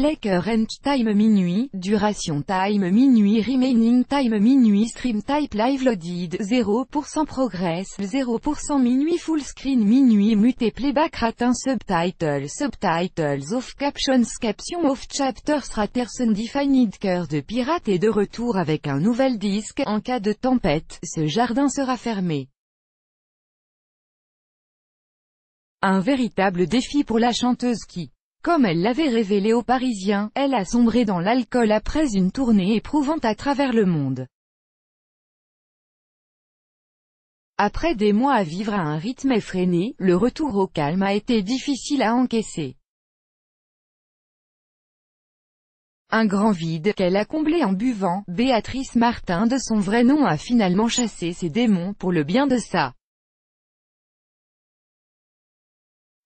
Play current time minuit, duration time minuit remaining time minuit stream type live loaded 0% progress 0% minuit full screen minuit mute playback ratin subtitle subtitles of captions caption of chapters ratterson defined cœur de pirate et de retour avec un nouvel disque, en cas de tempête, ce jardin sera fermé. Un véritable défi pour la chanteuse qui comme elle l'avait révélé aux Parisiens, elle a sombré dans l'alcool après une tournée éprouvante à travers le monde. Après des mois à vivre à un rythme effréné, le retour au calme a été difficile à encaisser. Un grand vide, qu'elle a comblé en buvant, Béatrice Martin de son vrai nom a finalement chassé ses démons pour le bien de sa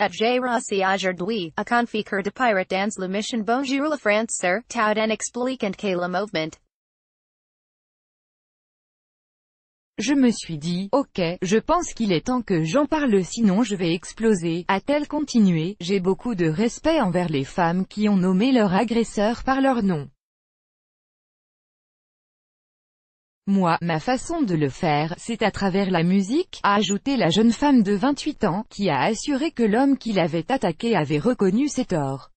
Je me suis dit, ok, je pense qu'il est temps que j'en parle sinon je vais exploser, a-t-elle continué, j'ai beaucoup de respect envers les femmes qui ont nommé leur agresseur par leur nom. Moi, ma façon de le faire, c'est à travers la musique, a ajouté la jeune femme de 28 ans, qui a assuré que l'homme qui l'avait attaqué avait reconnu ses torts.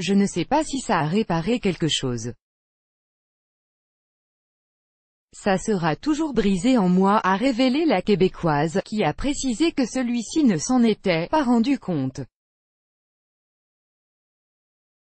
Je ne sais pas si ça a réparé quelque chose. Ça sera toujours brisé en moi, a révélé la Québécoise, qui a précisé que celui-ci ne s'en était pas rendu compte.